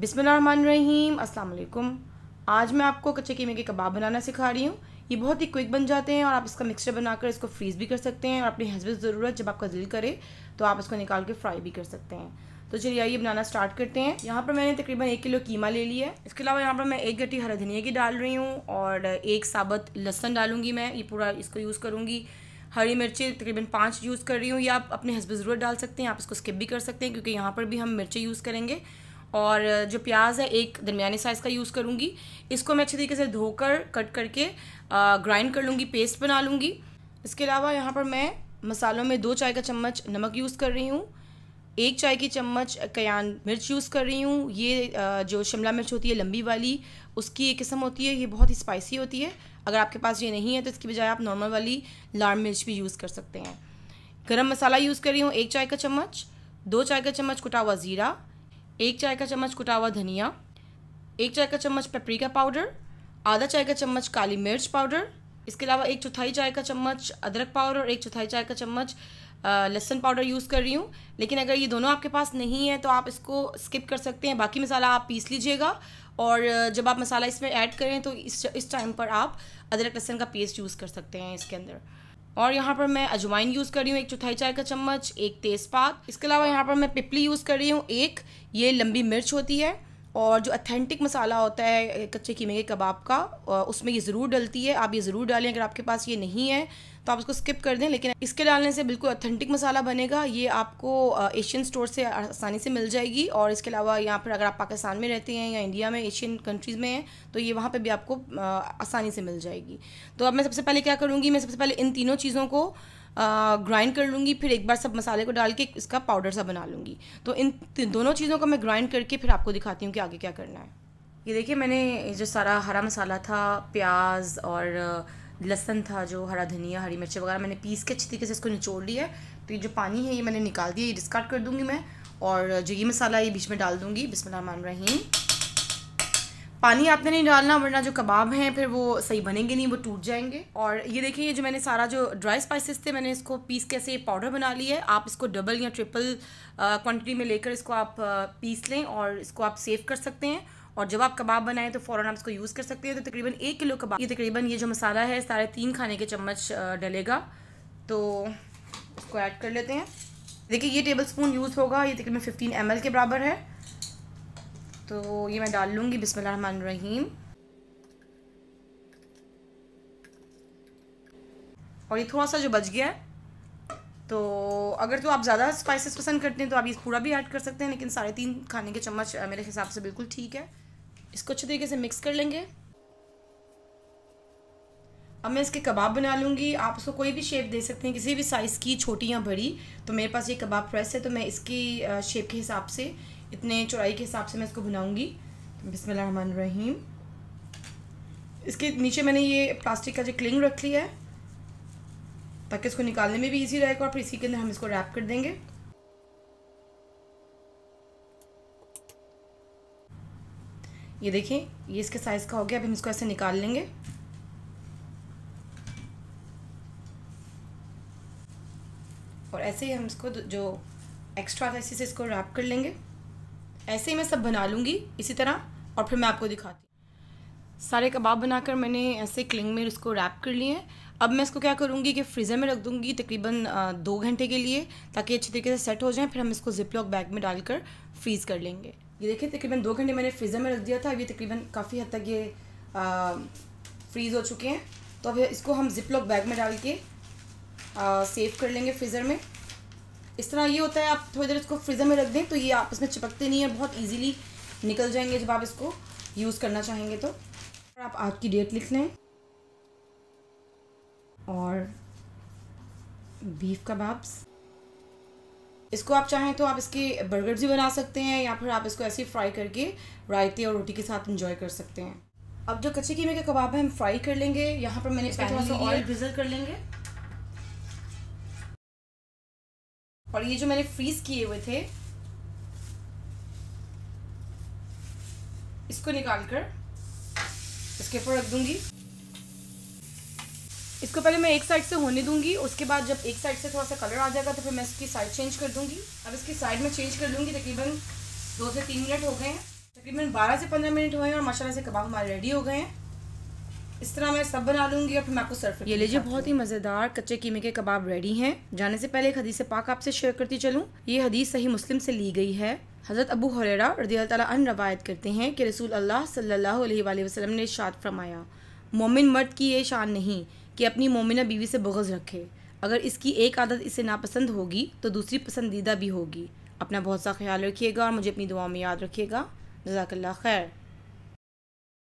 बिसमीम अस्सलाम आज मैं आपको कच्चे कीमे के कबाब बनाना सिखा रही हूँ ये बहुत ही क्विक बन जाते हैं और आप इसका मिक्सचर बनाकर इसको फ्रीज़ भी कर सकते हैं और अपनी हसब ज़रूरत जब आपका दिल करे तो आप इसको निकाल के फ्राई भी कर सकते हैं तो चलिए आइए बनाना स्टार्ट करते हैं यहाँ पर मैंने तकरीबन एक किलो कीमा ले लिया है इसके अलावा यहाँ पर मैं एक गट्टी हरा धनिया की डाल रही हूँ और एक साबत लहसन डालूंगी मैं ये पूरा इसको यूज़ करूँगी हरी मिर्ची तकरीबन पाँच यूज़ कर रही हूँ या आप अपने हसब ज़रूरत डाल सकते हैं आप इसको स्किप भी कर सकते हैं क्योंकि यहाँ पर भी हम मिर्ची यूज़ करेंगे और जो प्याज है एक दरमियाने साइज़ का यूज़ करूँगी इसको मैं अच्छे तरीके से धोकर कट करके ग्राइंड कर लूँगी पेस्ट बना लूँगी इसके अलावा यहाँ पर मैं मसालों में दो चाय का चम्मच नमक यूज़ कर रही हूँ एक चाय की चम्मच कयान मिर्च यूज़ कर रही हूँ ये जो शिमला मिर्च होती है लंबी वाली उसकी एक किस्म होती है ये बहुत ही स्पाइसी होती है अगर आपके पास ये नहीं है तो इसकी बजाय आप नॉर्मल वाली लाल मिर्च भी यूज़ कर सकते हैं गरम मसाला यूज़ कर रही हूँ एक चाय का चम्मच दो चाय का चम्मच कुटा हुआ ज़ीरा एक चाय का चम्मच कुटा हुआ धनिया एक चाय का चम्मच पेपरिका पाउडर आधा चाय का चम्मच काली मिर्च पाउडर इसके अलावा एक चौथाई चाय का चम्मच अदरक पाउडर और एक चौथाई चाय का चम्मच लहसन पाउडर यूज़ कर रही हूँ लेकिन अगर ये दोनों आपके पास नहीं है तो आप इसको स्किप कर सकते हैं बाकी मसाला आप पीस लीजिएगा और जब आप मसाला इसमें ऐड करें तो इस इस टाइम पर आप अदरक लहसन का पेस्ट यूज़ कर सकते हैं इसके अंदर और यहाँ पर मैं अजवाइन यूज़ कर रही हूँ एक चौथाई चाय का चम्मच एक तेज़पात इसके अलावा यहाँ पर मैं पिपली यूज़ कर रही हूँ एक ये लंबी मिर्च होती है और जो अथेंटिक मसाला होता है कच्चे कीमे के कबाब का उसमें ये ज़रूर डलती है आप ये ज़रूर डालें अगर आपके पास ये नहीं है तो आप उसको स्किप कर दें लेकिन इसके डालने से बिल्कुल अथेंटिक मसाला बनेगा ये आपको एशियन स्टोर से आसानी से मिल जाएगी और इसके अलावा यहाँ पर अगर आप पाकिस्तान में रहते हैं या इंडिया में एशियन कंट्रीज़ में हैं तो ये वहाँ पर भी आपको आसानी से मिल जाएगी तो अब मैं सबसे पहले क्या करूँगी मैं सबसे पहले इन तीनों चीज़ों को ग्राइंड कर लूँगी फिर एक बार सब मसाले को डाल के इसका पाउडर सा बना लूँगी तो इन दोनों चीज़ों को मैं ग्राइंड करके फिर आपको दिखाती हूँ कि आगे क्या करना है ये देखिए मैंने जो सारा हरा मसाला था प्याज और लहसन था जो हरा धनिया हरी मिर्ची वगैरह मैंने पीस के अच्छी तरीके से इसको निचोड़ लिया है तो ये जो पानी है ये मैंने निकाल दिया ये डिस्कार्ड कर दूँगी मैं और जो ये मसाला ये बीच में डाल दूँगी बिस्मिल्लाह रहीम पानी आपने नहीं डालना वरना जो कबाब हैं फिर वो सही बनेंगे नहीं वो टूट जाएंगे और ये देखिए ये जो मैंने सारा जो ड्राई स्पाइसेस थे मैंने इसको पीस के ऐसे पाउडर बना लिया है आप इसको डबल या ट्रिपल क्वांटिटी में लेकर इसको आप पीस लें और इसको आप सेव कर सकते हैं और जब आप कबाब बनाएं तो फ़ौरन आप इसको यूज़ कर सकते हैं तो तकरीबन एक किलो कबाब ये तकरीबन ये जो मसाला है सारे तीन खाने के चम्मच डलेगा तो इसको ऐड कर लेते हैं देखिए ये टेबल स्पून यूज़ होगा ये तकरीबन फिफ्टीन एम के बराबर है तो ये मैं डाल लूँगी बिस्मिल रहीम और ये थोड़ा सा जो बच गया है तो अगर तो आप ज़्यादा स्पाइसेस पसंद करते हैं तो आप ये पूरा भी ऐड कर सकते हैं लेकिन साढ़े तीन खाने के चम्मच मेरे हिसाब से बिल्कुल ठीक है इसको अच्छे तरीके से मिक्स कर लेंगे अब मैं इसके कबाब बना लूँगी आप उसको कोई भी शेप दे सकते हैं किसी भी साइज़ की छोटी या बड़ी तो मेरे पास ये कबाब प्रेस है तो मैं इसकी शेप के हिसाब से इतने चौड़ाई के हिसाब से मैं इसको बनाऊंगी तो रहीम इसके नीचे मैंने ये प्लास्टिक का जो क्लिंग रख लिया है ताकि इसको निकालने में भी इजी रहेगा और फिर इसी के अंदर हम इसको रैप कर देंगे ये देखें ये इसके साइज़ का हो गया अब हम इसको ऐसे निकाल लेंगे और ऐसे ही हम इसको जो एक्स्ट्रा था इसी से इसको रैप कर लेंगे ऐसे ही मैं सब बना लूँगी इसी तरह और फिर मैं आपको दिखाती हूँ सारे कबाब बनाकर मैंने ऐसे क्लिंग में उसको रैप कर लिए हैं अब मैं इसको क्या करूँगी कि फ्रीज़र में रख दूँगी तकरीबन दो घंटे के लिए ताकि अच्छे तरीके से सेट हो जाए फिर हम इसको जिपलॉक बैग में डालकर फ्रीज़ कर लेंगे ये देखिए तकरीबन दो घंटे मैंने फ्रीज़र में रख दिया था अभी तकरीबन काफ़ी हद तक ये फ्रीज़ हो चुके हैं तो अब इसको हम जिपलॉक बैग में डाल के सेव कर लेंगे फ्रीज़र में इस तरह ये होता है आप थोड़ी देर इसको फ्रीज़र में रख दें तो ये आपस में चिपकते नहीं है बहुत ईजिली निकल जाएंगे जब आप इसको यूज़ करना चाहेंगे तो आप आज की डेट लिख लें और बीफ कबाब्स इसको आप चाहें तो आप इसके बर्गर भी बना सकते हैं या फिर आप इसको ऐसे ही फ्राई करके रायते और रोटी के साथ इंजॉय कर सकते हैं अब जो कच्चे कीमे के कबाब है हम फ्राई कर लेंगे यहाँ पर मैंने थोड़ा सा ऑयल ग्रिजल कर लेंगे और ये जो मैंने फ्रीज किए हुए थे इसको निकाल कर इसके ऊपर रख दूंगी इसको पहले मैं एक साइड से होने दूंगी उसके बाद जब एक साइड से थोड़ा सा कलर आ जाएगा तो फिर मैं इसकी साइड चेंज कर दूंगी अब इसकी साइड में चेंज कर दूंगी तकरीबन दो से तीन मिनट हो गए हैं तकरीबन बारह से पंद्रह मिनट हुए हैं और माशाल्लाह से कबाब हमारे रेडी हो गए हैं इस तरह मैं सब बना लूंगी और फिर मैं आपको सर्व ये लीजिए बहुत ही मज़ेदार कच्चे कीमे के कबाब रेडी हैं जाने से पहले एक हदीस पाक आपसे शेयर करती चलूँ ये हदीस सही मुस्लिम से ली गई है हज़रत अबू हरेरा रदी अन रवायत करते हैं कि रसूल अल्लाह सल्लल्लाहु अलैहि वसल्लम ने शाद फरमाया मोमिन मर्द की ये शान नहीं कि अपनी मोमिना बीवी से बगज़ रखे अगर इसकी एक आदत इसे नापसंद होगी तो दूसरी पसंदीदा भी होगी अपना बहुत सा ख्याल रखिएगा और मुझे अपनी दुआ में याद रखिएगा जजाकल्ला खैर